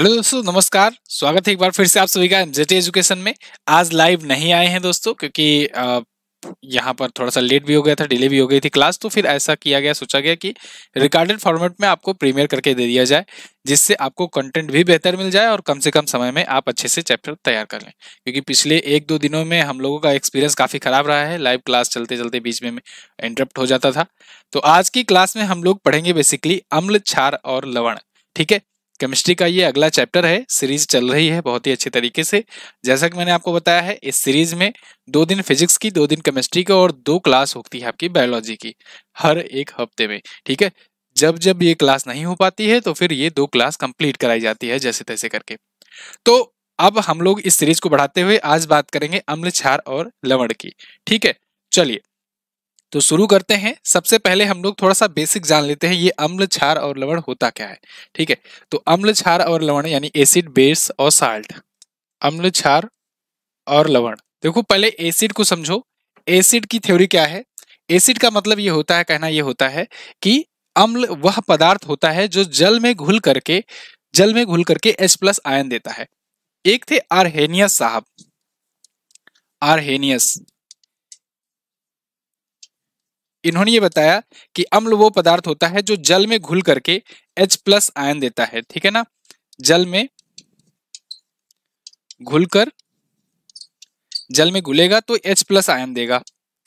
hello दोस्तों नमस्कार स्वागत है एक बार फिर से आप सभी का एमजेटी एजुकेशन में आज लाइव नहीं आए हैं दोस्तों क्योंकि यहाँ पर थोड़ा सा लेट भी हो गया था डिले भी हो गई थी क्लास तो फिर ऐसा किया गया सोचा गया कि रिकॉर्डेड फॉर्मेट में आपको प्रीमियर करके दे दिया जाए जिससे आपको कंटेंट भी बेहतर मिल जाए और कम से कम समय में आप अच्छे से चैप्टर तैयार कर लें क्योंकि पिछले एक दो दिनों में हम लोगों का एक्सपीरियंस काफ़ी ख़राब रहा है लाइव क्लास चलते चलते बीच में इंटरप्ट हो जाता था तो आज की क्लास में हम लोग पढ़ेंगे बेसिकली अम्ल छार और लवण ठीक है केमिस्ट्री का ये अगला चैप्टर है सीरीज चल रही है बहुत ही अच्छे तरीके से जैसा कि मैंने आपको बताया है इस सीरीज में दो दिन फिजिक्स की दो दिन केमिस्ट्री की और दो क्लास होती है आपकी बायोलॉजी की हर एक हफ्ते में ठीक है जब जब ये क्लास नहीं हो पाती है तो फिर ये दो क्लास कंप्लीट कराई जाती है जैसे तैसे करके तो अब हम लोग इस सीरीज को बढ़ाते हुए आज बात करेंगे अम्ल छार और लवण की ठीक है चलिए तो शुरू करते हैं सबसे पहले हम लोग थोड़ा सा बेसिक जान लेते हैं ये अम्ल छार और लवण होता क्या है ठीक है तो अम्ल छार और लवण यानी एसिड बेस और साल्ट अम्ल छार और लवण देखो पहले एसिड को समझो एसिड की थ्योरी क्या है एसिड का मतलब ये होता है कहना ये होता है कि अम्ल वह पदार्थ होता है जो जल में घुल करके जल में घुल करके एच प्लस आयन देता है एक थे आरहेनियस साहब आरहेनियस इन्होंने ये बताया कि अम्ल वो पदार्थ होता है जो जल में घुल करके एच प्लस आयन देता है ठीक है ना जल में घुलकर जल में घुलेगा तो एच प्लस आयन देगा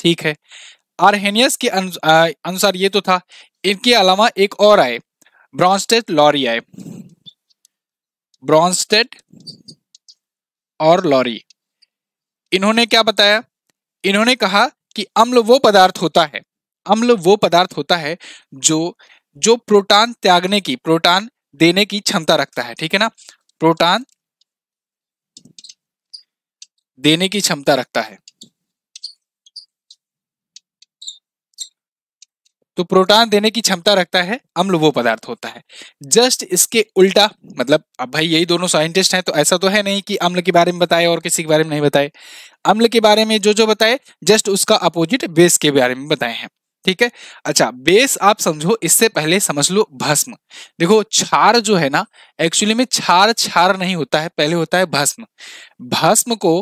ठीक है आरहेनियस के अनुसार ये तो था इनके अलावा एक और आए ब्रॉन्स्टेड लॉरी आए ब्रॉन्स्टेड और लॉरी इन्होंने क्या बताया इन्होंने कहा कि अम्ल वो पदार्थ होता है अम्ल वो पदार्थ होता है जो जो प्रोटॉन त्यागने की प्रोटॉन देने की क्षमता रखता है ठीक है ना प्रोटॉन देने की क्षमता रखता है तो प्रोटॉन देने की क्षमता रखता है अम्ल वो पदार्थ होता है जस्ट इसके उल्टा मतलब अब भाई यही दोनों साइंटिस्ट हैं तो ऐसा तो है नहीं कि अम्ल के बारे में बताए और किसी के बारे में नहीं बताए अम्ल के बारे में जो जो बताए जस्ट उसका अपोजिट बेस के बारे में बताए हैं ठीक है अच्छा बेस आप समझो इससे पहले समझ लो भस्म देखो छार जो है ना एक्चुअली में छार छार नहीं होता है पहले होता है भस्म भस्म को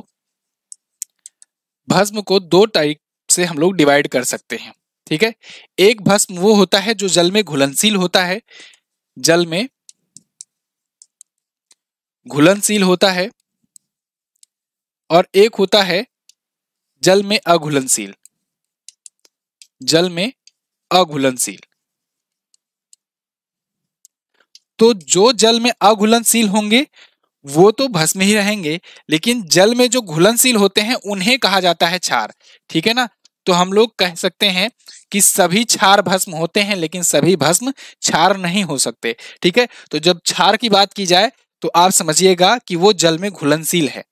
भस्म को दो टाइप से हम लोग डिवाइड कर सकते हैं ठीक है एक भस्म वो होता है जो जल में घुलनशील होता है जल में घुलनशील होता है और एक होता है जल में अघुलनशील जल में अघुलनशील तो जो जल में अघुलनशील होंगे वो तो भस्म ही रहेंगे लेकिन जल में जो घुलनशील होते हैं उन्हें कहा जाता है क्षार ठीक है ना तो हम लोग कह सकते हैं कि सभी क्षार भस्म होते हैं लेकिन सभी भस्म क्षार नहीं हो सकते ठीक है तो जब क्षार की बात की जाए तो आप समझिएगा कि वो जल में घुलनशील है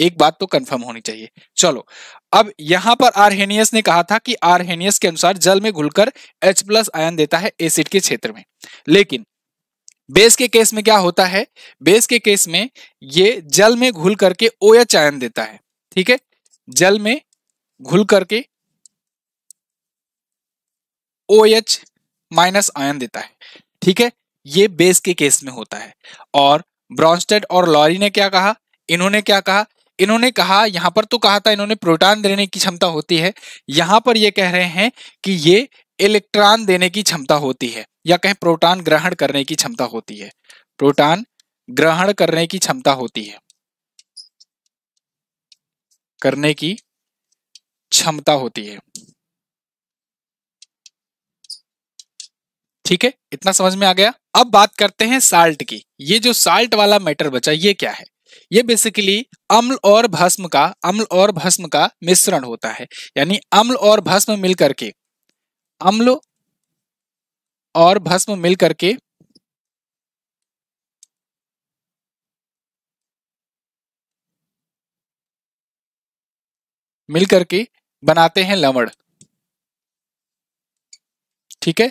एक बात तो कंफर्म होनी चाहिए चलो अब यहां पर आरहेनियस ने कहा था कि आरहेनियस के अनुसार जल में घुलकर H प्लस आयन देता है एसिड के क्षेत्र में लेकिन बेस के केस में क्या होता है बेस के केस में ये जल में घुल करके ओ एच आयन देता है ठीक है जल में घुल करके ओ एच माइनस आयन देता है ठीक है ये बेस के केस में होता है और ब्रॉन्स्टेड और लॉरी ने क्या कहा इन्होंने क्या कहा इन्होंने कहा यहाँ पर तो कहा था इन्होंने प्रोटॉन देने की क्षमता होती है यहाँ पर ये कह रहे हैं कि ये इलेक्ट्रॉन देने की क्षमता होती है या कहें प्रोटॉन ग्रहण करने की क्षमता होती है प्रोटॉन ग्रहण करने की क्षमता होती है करने की क्षमता होती है ठीक है इतना समझ में आ गया अब बात करते हैं साल्ट की ये जो साल्ट वाला मैटर बचा ये क्या है ये बेसिकली अम्ल और भस्म का अम्ल और भस्म का मिश्रण होता है यानी अम्ल और भस्म मिलकर के अम्ल और भस्म मिलकर के मिलकर के बनाते हैं लवण ठीक है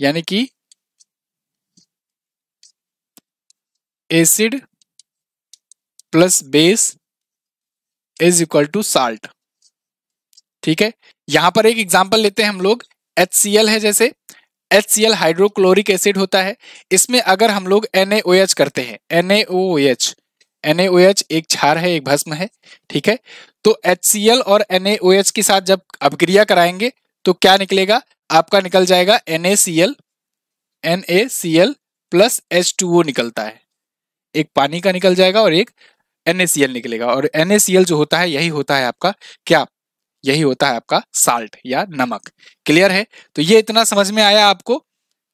यानी कि acid plus base is equal to salt ठीक है यहां पर एक एग्जाम्पल लेते हैं हम लोग एच है जैसे H C L hydrochloric acid होता है इसमें अगर हम लोग एन करते हैं एन एन एक क्षार है एक भस्म है ठीक है तो एच और एन के साथ जब अपक्रिया कराएंगे तो क्या निकलेगा आपका निकल जाएगा एन एन प्लस एच निकलता है एक पानी का निकल जाएगा और एक एल निकलेगा और NaCl जो होता है यही होता है आपका क्या यही होता है आपका साल्ट या नमक क्लियर है तो ये इतना समझ में आया आपको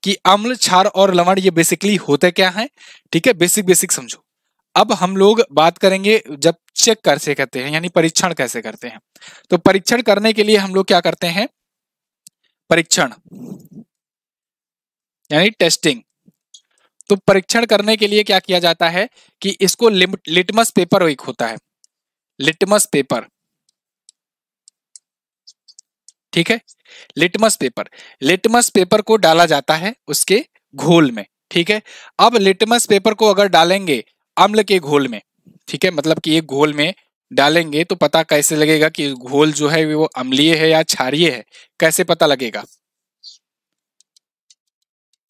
कि अम्ल क्षार और लवण ये बेसिकली होते क्या है ठीक है बेसिक बेसिक समझो अब हम लोग बात करेंगे जब चेक कैसे करते हैं यानी परीक्षण कैसे करते हैं तो परीक्षण करने के लिए हम लोग क्या करते हैं परीक्षण यानी टेस्टिंग तो परीक्षण करने के लिए क्या किया जाता है कि इसको लिटमस पेपर एक होता है लिटमस पेपर ठीक है लिटमस पेपर लिटमस पेपर को डाला जाता है उसके घोल में ठीक है अब लिटमस पेपर को अगर डालेंगे अम्ल के घोल में ठीक है मतलब कि ये घोल में डालेंगे तो पता कैसे लगेगा कि घोल जो है वो अम्लीय है या क्षारिय है कैसे पता लगेगा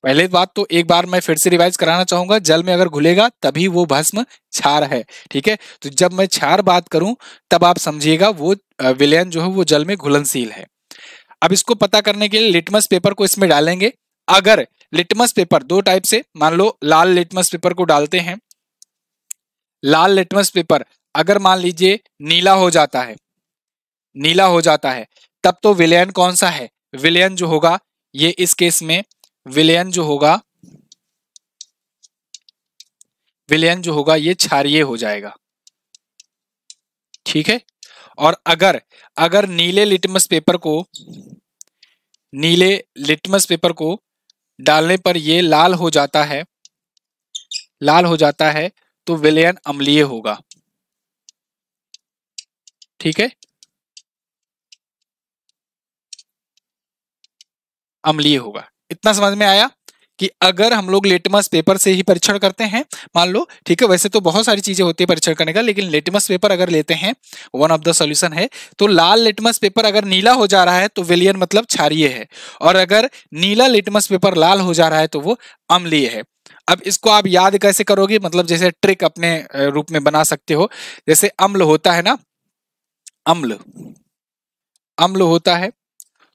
पहले बात तो एक बार मैं फिर से रिवाइज कराना चाहूंगा जल में अगर घुलेगा तभी वो भस्म क्षार है ठीक है तो जब मैं क्षार बात करूं तब आप समझिएगा वो विलयन जो है वो जल में घुलनशील है अब इसको पता करने के लिए लिटमस पेपर को इसमें डालेंगे अगर लिटमस पेपर दो टाइप से मान लो लाल लिटमस पेपर को डालते हैं लाल लिटमस पेपर अगर मान लीजिए नीला हो जाता है नीला हो जाता है तब तो विलयन कौन सा है विलयन जो होगा ये इस केस में विलयन जो होगा विलयन जो होगा ये क्षारिय हो जाएगा ठीक है और अगर अगर नीले लिटमस पेपर को नीले लिटमस पेपर को डालने पर ये लाल हो जाता है लाल हो जाता है तो विलयन अम्लीय होगा ठीक है अम्लीय होगा इतना समझ में आया कि अगर हम लोग लेटमस पेपर से ही परीक्षण करते हैं मान लो ठीक है वैसे तो बहुत सारी चीजें होती है परीक्षण करने का लेकिन लेटमस पेपर अगर लेते हैं वन ऑफ द सॉल्यूशन है तो लाल लेटमस पेपर अगर नीला हो जा रहा है तो विलियन मतलब क्षारिय है और अगर नीला लेटमस पेपर लाल हो जा रहा है तो वो अम्लीय है अब इसको आप याद कैसे करोगे मतलब जैसे ट्रिक अपने रूप में बना सकते हो जैसे अम्ल होता है ना अम्ल अम्ल होता है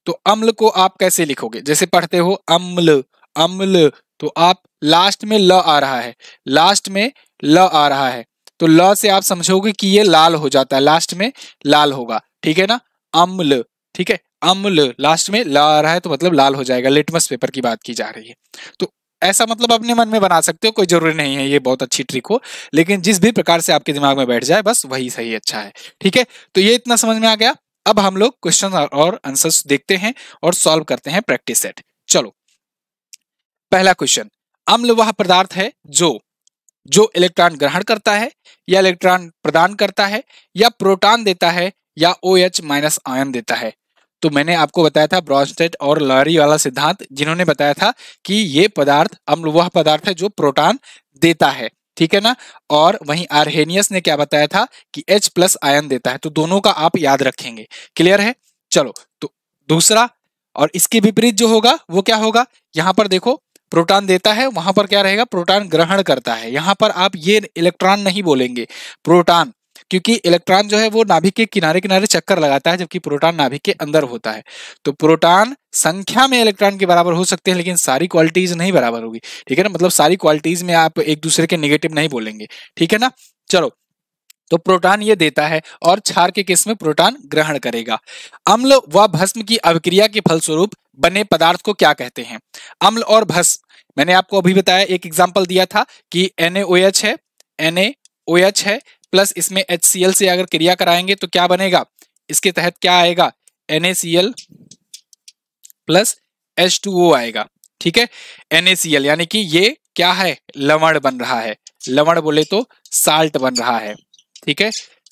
तो अम्ल को आप कैसे लिखोगे जैसे पढ़ते हो अम्ल अम्ल तो आप लास्ट में ल आ रहा है लास्ट में ल आ रहा है तो ल से आप समझोगे कि ये लाल हो जाता है लास्ट में लाल होगा ठीक है ना अम्ल ठीक है अम्ल लास्ट में ल आ रहा है तो मतलब लाल हो जाएगा लिटमस पेपर की बात की जा रही है तो ऐसा मतलब अपने मन में बना सकते हो कोई जरूरी नहीं है ये बहुत अच्छी ट्रिक हो लेकिन जिस भी प्रकार से आपके दिमाग में बैठ जाए बस वही सही अच्छा है ठीक है तो ये इतना समझ में आ गया अब हम लोग क्वेश्चन और आंसर्स देखते हैं और सॉल्व करते हैं प्रैक्टिस सेट चलो पहला क्वेश्चन अम्ल वह पदार्थ है जो जो इलेक्ट्रॉन ग्रहण करता है या इलेक्ट्रॉन प्रदान करता है या प्रोटॉन देता है या ओ एच माइनस आयन देता है तो मैंने आपको बताया था ब्रॉन्स्टेट और लॉरी वाला सिद्धांत जिन्होंने बताया था कि ये पदार्थ अम्ल वह पदार्थ है जो प्रोटॉन देता है ठीक है ना और वहीं आरहेनियस ने क्या बताया था कि H प्लस आयन देता है तो दोनों का आप याद रखेंगे क्लियर है चलो तो दूसरा और इसके विपरीत जो होगा वो क्या होगा यहां पर देखो प्रोटॉन देता है वहां पर क्या रहेगा प्रोटॉन ग्रहण करता है यहां पर आप ये इलेक्ट्रॉन नहीं बोलेंगे प्रोटॉन क्योंकि इलेक्ट्रॉन जो है वो नाभिक के किनारे किनारे चक्कर लगाता है जबकि प्रोटॉन नाभिक के अंदर होता है तो प्रोटॉन संख्या में इलेक्ट्रॉन के बराबर हो सकते हैं लेकिन सारी क्वालिटीज नहीं बराबर होगी ठीक है ना मतलब सारी क्वालिटीज में आप एक दूसरे के निगेटिव नहीं बोलेंगे ठीक है ना चलो तो प्रोटॉन ये देता है और क्षार के केस में प्रोटॉन ग्रहण करेगा अम्ल व भस्म की अभिक्रिया के फलस्वरूप बने पदार्थ को क्या कहते हैं अम्ल और भस्म मैंने आपको अभी बताया एक एग्जाम्पल दिया था कि NaOH है NaOH है प्लस इसमें एच से अगर क्रिया कराएंगे तो क्या बनेगा इसके तहत क्या आएगा एन प्लस एच आएगा ठीक है एन यानी कि ये क्या है लवण बन रहा है लवण बोले तो साल्ट बन रहा है ठीक है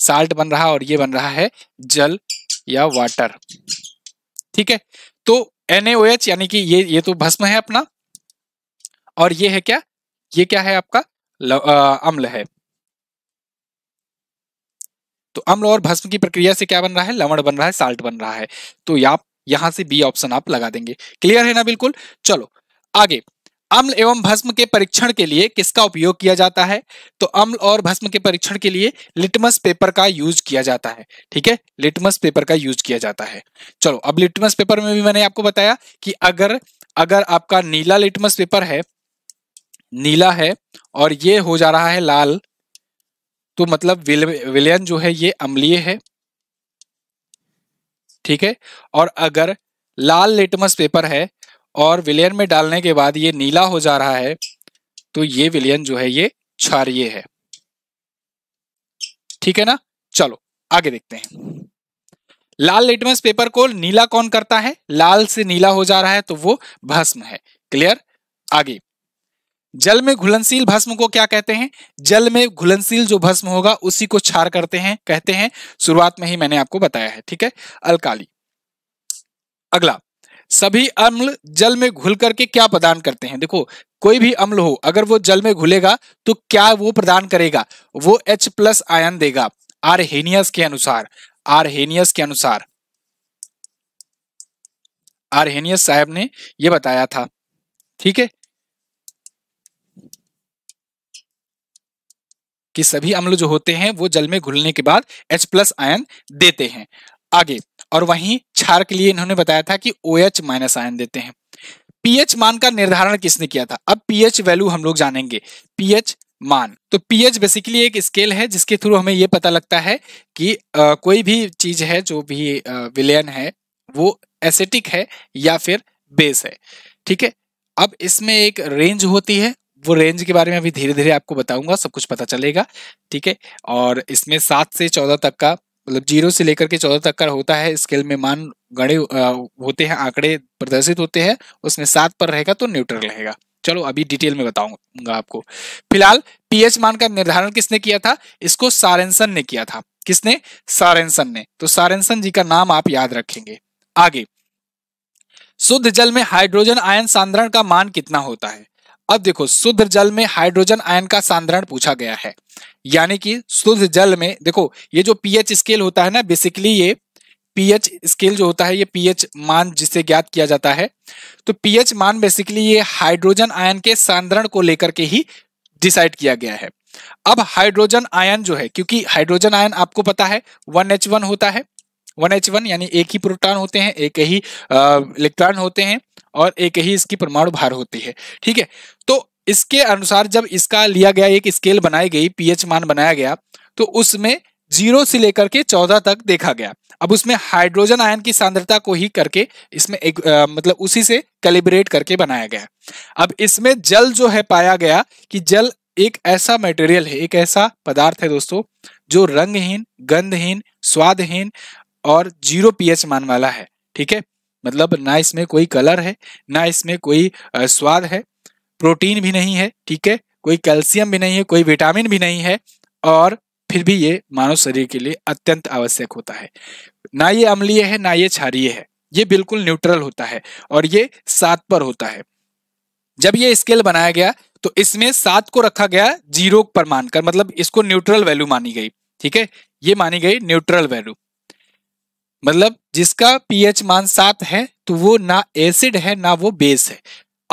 साल्ट बन रहा और ये बन रहा है जल या वाटर ठीक है तो NaOH यानी कि ये ये तो भस्म है अपना और ये है क्या ये क्या है आपका अम्ल है तो अम्ल और भस्म की प्रक्रिया से क्या बन रहा है लवण बन रहा है साल्ट बन रहा है तो आप यहां से बी ऑप्शन आप लगा देंगे क्लियर है ना बिल्कुल चलो आगे अम्ल एवं भस्म के परीक्षण के लिए किसका उपयोग किया जाता है तो अम्ल और भस्म के परीक्षण के लिए लिटमस पेपर का यूज किया जाता है ठीक है लिटमस पेपर का यूज किया जाता है चलो अब लिटमस पेपर में भी मैंने आपको बताया कि अगर अगर आपका नीला लिटमस पेपर है नीला है और ये हो जा रहा है लाल तो मतलब विल, विलयन जो है ये अम्लीय है ठीक है और अगर लाल लिटमस पेपर है और विलयन में डालने के बाद ये नीला हो जा रहा है तो ये विलयन जो है ये क्षारिय है ठीक है ना चलो आगे देखते हैं लाल लिटमस पेपर को नीला कौन करता है लाल से नीला हो जा रहा है तो वो भस्म है क्लियर आगे जल में घुलनशील भस्म को क्या कहते हैं जल में घुलनशील जो भस्म होगा उसी को क्षार करते हैं कहते हैं शुरुआत में ही मैंने आपको बताया है ठीक है अलकाली अगला सभी अम्ल जल में घुल करके क्या प्रदान करते हैं देखो कोई भी अम्ल हो अगर वो जल में घुलेगा तो क्या वो प्रदान करेगा वो H प्लस आयन देगा आरहेनियस के अनुसार आरहेनियस के अनुसार आरहेनियस साहब ने ये बताया था ठीक है कि सभी अम्ल जो होते हैं वो जल में घुलने के बाद H प्लस आयन देते हैं आगे और वहीं क्षार के लिए इन्होंने बताया था कि ओ एच माइनस आयन देते हैं पीएच मान का निर्धारण किसने किया था अब पीएच वैल्यू हम लोग जानेंगे पीएच मान तो पीएच बेसिकली एक स्केल है जिसके थ्रू हमें ये पता लगता है कि आ, कोई भी चीज है जो भी विलयन है वो एसेटिक है या फिर बेस है ठीक है अब इसमें एक रेंज होती है वो रेंज के बारे में अभी धीरे धीरे आपको बताऊंगा सब कुछ पता चलेगा ठीक है और इसमें सात से चौदह तक का मतलब जीरो से लेकर के चौदह तक का होता है स्केल में मान गड़े होते हैं आंकड़े प्रदर्शित होते हैं उसमें सात पर रहेगा तो न्यूट्रल रहेगा चलो अभी डिटेल में बताऊंगा आपको फिलहाल पीएच मान का निर्धारण किसने किया था इसको सारेंसन ने किया था किसने सारेंसन ने तो सारेंसन जी का नाम आप याद रखेंगे आगे शुद्ध जल में हाइड्रोजन आयन सांद्रण का मान कितना होता है अब देखो शुद्ध जल में हाइड्रोजन आयन का सांद्रण पूछा गया है यानी कि शुद्ध जल में देखो ये जो पीएच स्केल होता है ना बेसिकली ये पीएच स्केल जो होता है ये पीएच मान जिसे ज्ञात किया जाता है तो पीएच मान बेसिकली ये हाइड्रोजन आयन के सांद्रण को लेकर के ही डिसाइड किया गया है अब हाइड्रोजन आयन जो है क्योंकि हाइड्रोजन आयन आपको पता है वन एच वन होता है वन एच वन यानी एक ही प्रोटॉन होते हैं एक ही इलेक्ट्रॉन होते हैं और एक ही इसकी परमाणु भार होती है ठीक है तो इसके अनुसार जब इसका लिया गया एक स्केल बनाई गई पीएच मान बनाया गया तो उसमें जीरो से लेकर के चौदह तक देखा गया अब उसमें हाइड्रोजन आयन की सांद्रता को ही करके इसमें एक आ, मतलब उसी से कैलिब्रेट करके बनाया गया अब इसमें जल जो है पाया गया कि जल एक ऐसा मटेरियल है एक ऐसा पदार्थ है दोस्तों जो रंगहीन गंधहीन स्वादहीन और जीरो पीएच मान वाला है ठीक है मतलब ना इसमें कोई कलर है ना इसमें कोई स्वाद है प्रोटीन भी नहीं है ठीक है कोई कैल्शियम भी नहीं है कोई विटामिन भी नहीं है और फिर भी ये मानव शरीर के लिए अत्यंत आवश्यक होता है ना ये अम्लीय है ना ये क्षारिय है ये बिल्कुल न्यूट्रल होता है और ये सात पर होता है जब ये स्केल बनाया गया तो इसमें सात को रखा गया जीरो पर मानकर मतलब इसको न्यूट्रल वैल्यू मानी गई ठीक है ये मानी गई न्यूट्रल वैल्यू मतलब जिसका पीएच मान सात है तो वो ना एसिड है ना वो बेस है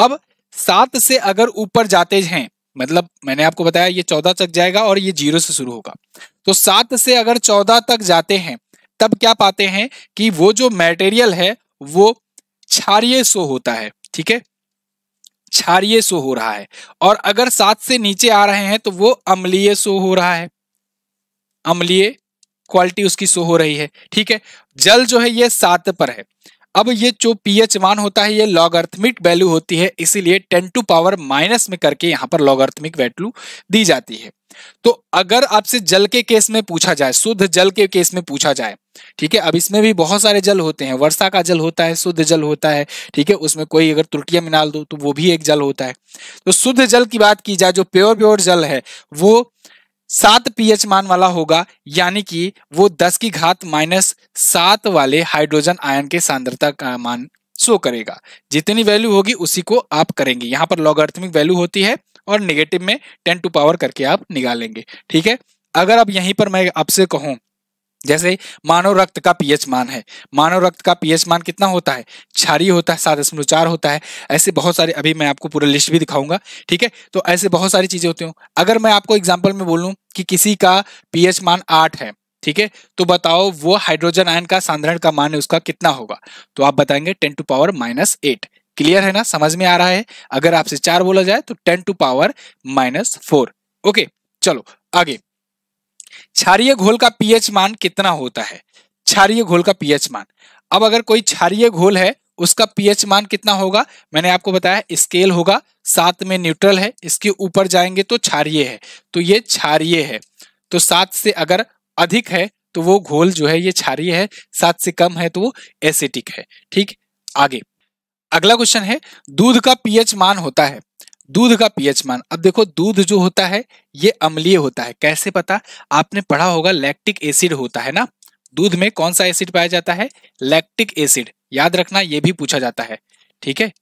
अब सात से अगर ऊपर जाते हैं मतलब मैंने आपको बताया ये चौदह तक जाएगा और ये जीरो से शुरू होगा तो सात से अगर चौदह तक जाते हैं तब क्या पाते हैं कि वो जो मेटेरियल है वो क्षारिय सो होता है ठीक है क्षारिय सो हो रहा है और अगर सात से नीचे आ रहे हैं तो वो अम्लीय सो हो रहा है अम्लीय क्वालिटी उसकी शो हो रही है ठीक है जल जो है ये सात पर है अब ये जो पीएच मान होता है ये लॉगर्थमिक वैल्यू होती है इसीलिए टेन टू पावर माइनस में करके यहाँ पर लॉगार्थमिक वैल्यू दी जाती है तो अगर आपसे जल के केस में पूछा जाए शुद्ध जल के केस में पूछा जाए ठीक है अब इसमें भी बहुत सारे जल होते हैं वर्षा का जल होता है शुद्ध जल होता है ठीक है उसमें कोई अगर त्रुटियां में दो तो वो भी एक जल होता है तो शुद्ध जल की बात की जाए जो प्योर प्योर जल है वो सात पीएच मान वाला होगा यानी कि वो दस की घात माइनस सात वाले हाइड्रोजन आयन के सांद्रता का मान शो करेगा जितनी वैल्यू होगी उसी को आप करेंगे यहां पर लॉगार्थमिक वैल्यू होती है और निगेटिव में टेन टू पावर करके आप निकालेंगे ठीक है अगर अब यहीं पर मैं आपसे कहूँ जैसे मानव रक्त का पीएच मान है मानव रक्त का पीएच मान कितना होता है क्षारीय होता है सात दशमलव चार होता है ऐसे बहुत सारे अभी मैं आपको पूरा लिस्ट भी दिखाऊंगा ठीक है तो ऐसे बहुत सारी चीजें होती हूँ अगर मैं आपको एग्जाम्पल में बोलूँ कि किसी का पीएच मान आठ है ठीक है तो बताओ वो हाइड्रोजन आयन का साधारण का मान है उसका कितना होगा तो आप बताएंगे ten to power minus eight clear है ना समझ में आ रहा है अगर आपसे चार बोला जाए तो ten to power minus four okay चलो आगे क्षारिय घोल का पीएच मान कितना होता है क्षारिय घोल का पीएच मान अब अगर कोई क्षारिय घोल है उसका पीएच मान कितना होगा मैंने आपको बताया स्केल होगा सात में न्यूट्रल है इसके ऊपर जाएंगे तो क्षारिय है तो ये क्षारिय है तो सात से अगर अधिक है तो वो घोल जो है ये क्षारिय है सात से कम है तो वो एसिटिक है ठीक आगे अगला क्वेश्चन है दूध का पीएच मान होता है दूध का पीएच मान अब देखो दूध जो होता है ये अम्लीय होता है कैसे पता आपने पढ़ा होगा लैक्टिक एसिड होता है ना दूध में कौन सा एसिड पाया जाता है लैक्टिक एसिड याद रखना ये भी पूछा जाता है ठीक है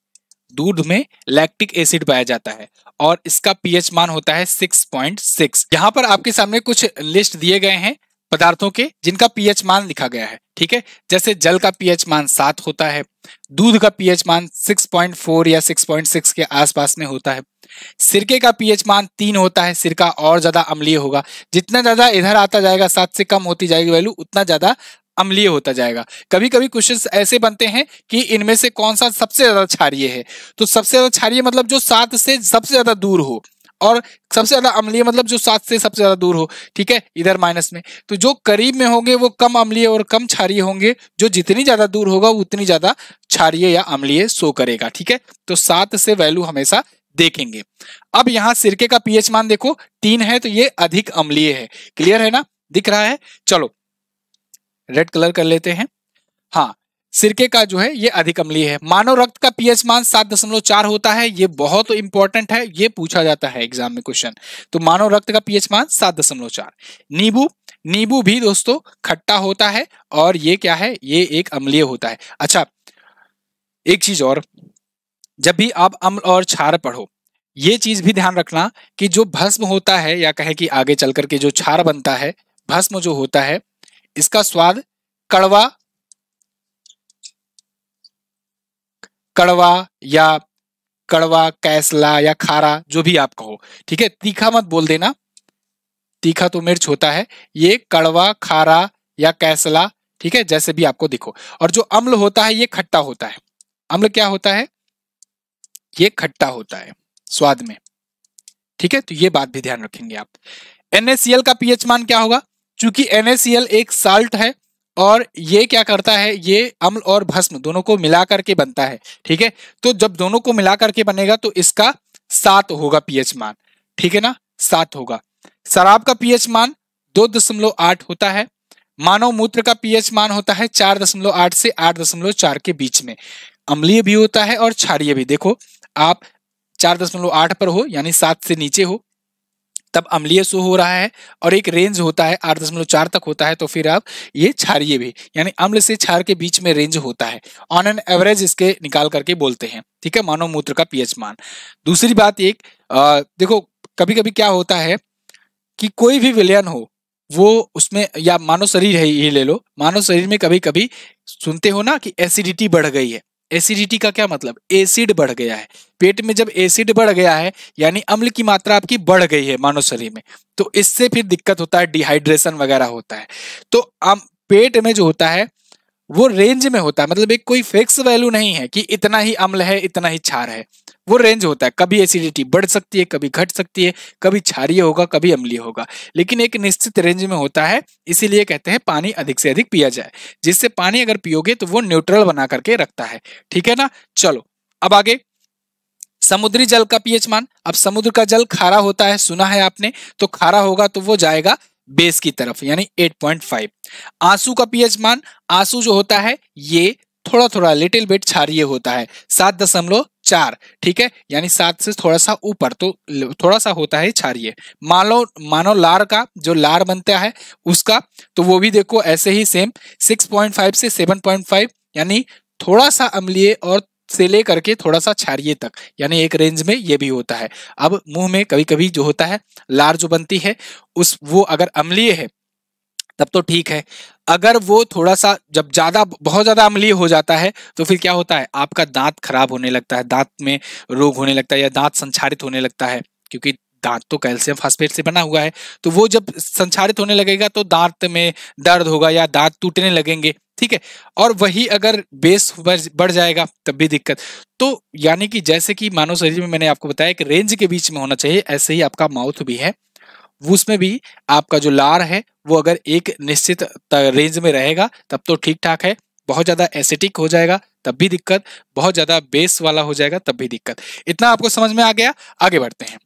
दूध में लैक्टिक एसिड पाया जाता है और इसका पीएच मान होता है 6.6 यहाँ पर आपके सामने कुछ लिस्ट दिए गए हैं पदार्थों के जिनका पीएच मान लिखा गया है ठीक है जैसे जल का पीएच मान सात होता है दूध का पीएच मान 6.4 या 6.6 के आसपास में होता है सिरके का पीएच मान तीन होता है सिरका और ज्यादा अम्लीय होगा जितना ज्यादा इधर आता जाएगा सात से कम होती जाएगी वैल्यू उतना ज्यादा अम्लीय होता जाएगा कभी कभी क्वेश्चन ऐसे बनते हैं कि इनमें से कौन सा सबसे ज्यादा क्षारिय है तो सबसे ज्यादा क्षारिय मतलब जो सात से सबसे ज्यादा दूर हो और सबसे ज्यादा अम्लीय मतलब जो सात से सबसे ज्यादा दूर हो ठीक है इधर माइनस में तो जो करीब में होंगे वो कम अम्लीय और कम क्षारिय होंगे जो जितनी ज्यादा दूर होगा उतनी ज्यादा क्षारिय या अम्लीय शो करेगा ठीक है तो सात से वैल्यू हमेशा देखेंगे अब यहां सिरके का पीएच मान देखो तीन है तो ये अधिक अम्लीय है क्लियर है ना दिख रहा है चलो रेड कलर कर लेते हैं हाँ सिरके का जो है ये अधिक अम्लीय है मानव रक्त का पीएच मान सात दशमलव चार होता है ये बहुत इंपॉर्टेंट है ये पूछा जाता है एग्जाम में क्वेश्चन तो मानव रक्त का पीएच मान सात दशमलव चार नींबू नींबू भी दोस्तों खट्टा होता है और ये क्या है ये एक अम्लीय होता है अच्छा एक चीज और जब भी आप अम्ल और क्षार पढ़ो ये चीज भी ध्यान रखना कि जो भस्म होता है या कहे कि आगे चल करके जो क्षार बनता है भस्म जो होता है इसका स्वाद कड़वा कड़वा या कड़वा कैसला या खारा जो भी आप कहो ठीक है तीखा मत बोल देना तीखा तो मिर्च होता है ये कड़वा खारा या कैसला ठीक है जैसे भी आपको दिखो और जो अम्ल होता है ये खट्टा होता है अम्ल क्या होता है ये खट्टा होता है स्वाद में ठीक है तो ये बात भी ध्यान रखेंगे आप एनएसएल का पीएच मान क्या होगा चूंकि NaCl एक साल्ट है और ये क्या करता है ये अम्ल और भस्म दोनों को मिला करके बनता है ठीक है तो जब दोनों को मिला करके बनेगा तो इसका सात होगा पीएच मान ठीक है ना सात होगा शराब का पीएच मान दो दशमलव आठ होता है मानव मूत्र का पीएच मान होता है चार दशमलव आठ से आठ दशमलव चार के बीच में अम्लीय भी होता है और क्षारीय भी देखो आप चार दशमलव आठ पर हो यानी सात से नीचे हो तब अम्लीय शो हो रहा है और एक रेंज होता है आठ दशमलव चार तक होता है तो फिर आप ये क्षारिय भी यानी अम्ल से क्षार के बीच में रेंज होता है ऑन एन एवरेज इसके निकाल करके बोलते हैं ठीक है मानव मूत्र का पीएच मान दूसरी बात एक आ, देखो कभी कभी क्या होता है कि कोई भी विलयन हो वो उसमें या मानव शरीर है ये ले लो मानव शरीर में कभी कभी सुनते हो ना कि एसिडिटी बढ़ गई है एसिडिटी का क्या मतलब एसिड बढ़ गया है पेट में जब एसिड बढ़ गया है यानी अम्ल की मात्रा आपकी बढ़ गई है मानव शरीर में तो इससे फिर दिक्कत होता है डिहाइड्रेशन वगैरह होता है तो आम पेट में जो होता है वो रेंज में होता है मतलब एक कोई फिक्स वैल्यू नहीं है कि इतना ही अम्ल है इतना ही छार है वो रेंज होता है कभी एसिडिटी बढ़ सकती है कभी घट सकती है कभी क्षारीय होगा कभी अम्लीय होगा लेकिन एक निश्चित रेंज में होता है इसीलिए कहते हैं पानी अधिक से अधिक पिया जाए जिससे पानी अगर पियोगे तो वो न्यूट्रल बना करके रखता है ठीक है ना चलो अब आगे समुद्री जल का पीएच मान अब समुद्र का जल खारा होता है सुना है आपने तो खारा होगा तो वो जाएगा बेस की तरफ यानी 8.5 आंसू का पीएच मान आंसू जो होता है ये थोड़ा थोड़ा लिटिल बिट क्षारिय होता है सात दशमलव चार ठीक है यानी सात से थोड़ा सा ऊपर तो थोड़ा सा होता है क्षारिय मानो मानो लार का जो लार बनता है उसका तो वो भी देखो ऐसे ही सेम 6.5 से 7.5 यानी थोड़ा सा अम्लीय और से ले करके थोड़ा सा छारिये तक यानी एक रेंज में ये भी होता है अब मुंह में कभी कभी जो होता है लार जो बनती है उस वो अगर अम्लीय है तब तो ठीक है अगर वो थोड़ा सा जब ज़्यादा बहुत ज़्यादा अम्लीय हो जाता है तो फिर क्या होता है आपका दांत खराब होने लगता है दांत में रोग होने लगता है या दांत संचारित होने लगता है क्योंकि दांत तो कैल्शियम फास्फेट से बना हुआ है तो वो जब संचारित होने लगेगा तो दांत में दर्द होगा या दांत टूटने लगेंगे ठीक है और वही अगर बेस बढ़ जाएगा तब भी दिक्कत तो यानी कि जैसे कि मानव शरीर में मैंने आपको बताया कि रेंज के बीच में होना चाहिए ऐसे ही आपका माउथ भी है उसमें भी आपका जो लार है वो अगर एक निश्चित रेंज में रहेगा तब तो ठीक ठाक है बहुत ज़्यादा एसिटिक हो जाएगा तब भी दिक्कत बहुत ज़्यादा बेस वाला हो जाएगा तब भी दिक्कत इतना आपको समझ में आ गया आगे बढ़ते हैं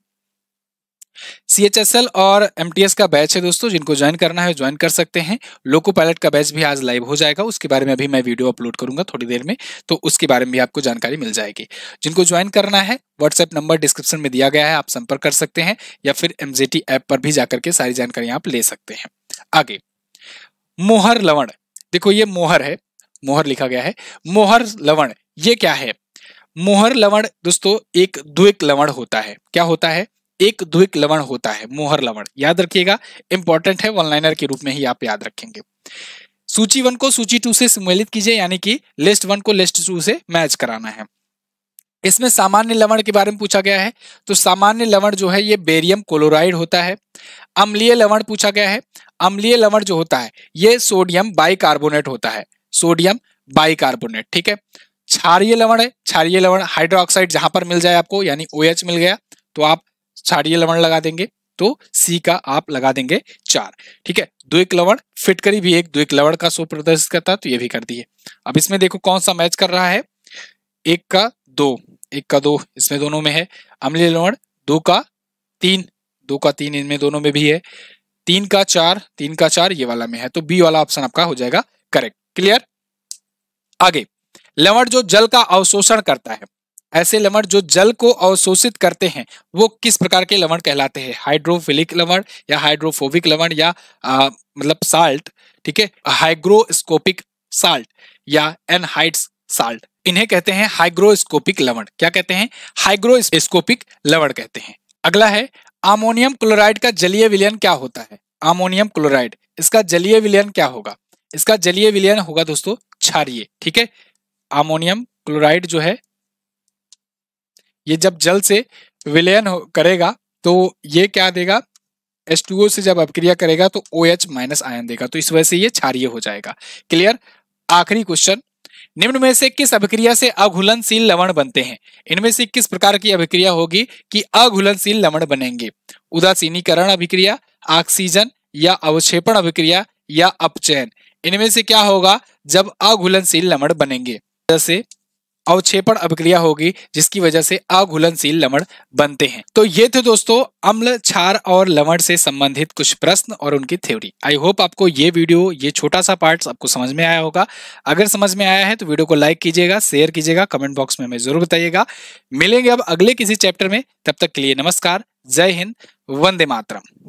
सी एच एस एल और एम टी एस का बैच है दोस्तों जिनको ज्वाइन करना है ज्वाइन कर सकते हैं लोको पायलट का बैच भी आज लाइव हो जाएगा उसके बारे में अभी मैं वीडियो अपलोड करूंगा थोड़ी देर में तो उसके बारे में भी आपको जानकारी मिल जाएगी जिनको ज्वाइन करना है व्हाट्सएप नंबर डिस्क्रिप्शन में दिया गया है आप संपर्क कर सकते हैं या फिर एम ऐप पर भी जाकर के सारी जानकारी आप ले सकते हैं आगे मोहर लवण देखो ये मोहर है मोहर लिखा गया है मोहर लवण ये क्या है मोहर लवण दोस्तों एक द्विक लवण होता है क्या होता है एक द्विक लवण होता है मोहर लवण याद रखिएगा इंपॉर्टेंट है वनलाइनर के रूप में ही आप याद रखेंगे सूची वन को सूची टू से सम्मिलित कीजिए यानी कि लिस्ट वन को लिस्ट टू से मैच कराना है इसमें सामान्य लवण के बारे में पूछा गया है तो सामान्य लवण जो है ये बेरियम क्लोराइड होता है अम्लीय लवण पूछा गया है अम्लीय लवण जो होता है ये सोडियम बाइकार्बोनेट होता है सोडियम बाइकार्बोनेट ठीक है क्षारीय लवण है क्षारीय लवण हाइड्रोक्साइड जहां पर मिल जाए आपको यानी ओ OH मिल गया तो आप क्षारीय लवण लगा देंगे तो सी का आप लगा देंगे चार ठीक है एक लवण फिटकरी भी एक एक लवण का सो प्रदर्शित करता तो ये भी कर दिए अब इसमें देखो कौन सा मैच कर रहा है एक का दो एक का दो इसमें दोनों में है अम्लीय लवण दो का तीन दो का तीन इनमें दोनों में भी है तीन का चार तीन का चार ये वाला में है तो बी वाला ऑप्शन आपका हो जाएगा करेक्ट क्लियर आगे लवण जो जल का अवशोषण करता है ऐसे लवण जो जल को अवशोषित करते हैं वो किस प्रकार के लवण कहलाते हैं हाइड्रोफिलिक लवण या हाइड्रोफोबिक लवण या आ, मतलब साल्ट ठीक है हाइग्रोस्कोपिक साल्ट या एनहाइड्स साल्ट इन्हें कहते हैं हाइग्रोस्कोपिक लवण क्या कहते हैं हाइग्रोस्कोपिक लवण कहते हैं अगला है अमोनियम क्लोराइड का जलीय विलयन क्या होता है अमोनियम क्लोराइड इसका जलीय विलयन क्या होगा इसका जलीय विलयन होगा दोस्तों क्षारिय ठीक है अमोनियम क्लोराइड जो है ये जब जल से विलयन करेगा तो ये क्या देगा एस टू ओ से जब अपक्रिया करेगा तो ओ एच माइनस आयन देगा तो इस वजह से ये क्षारिय हो जाएगा क्लियर आखिरी क्वेश्चन निम्न में से किस अभिक्रिया से अघुलनशील लवण बनते हैं इनमें से किस प्रकार की अभिक्रिया होगी कि अघुलनशील लवण बनेंगे उदासीनीकरण अभिक्रिया ऑक्सीजन या अवक्षेपण अभिक्रिया या अपचयन इनमें से क्या होगा जब अघुलनशील लवण बनेंगे जैसे अवक्षेपण अभिक्रिया होगी जिसकी वजह से अघुलनशील लवण बनते हैं तो ये थे दोस्तों अम्ल क्षार और लवण से संबंधित कुछ प्रश्न और उनकी थ्योरी आई होप आपको ये वीडियो ये छोटा सा पार्ट आपको समझ में आया होगा अगर समझ में आया है तो वीडियो को लाइक कीजिएगा शेयर कीजिएगा कमेंट बॉक्स में हमें जरूर बताइएगा मिलेंगे अब अगले किसी चैप्टर में तब तक के लिए नमस्कार जय हिंद वंदे मातरम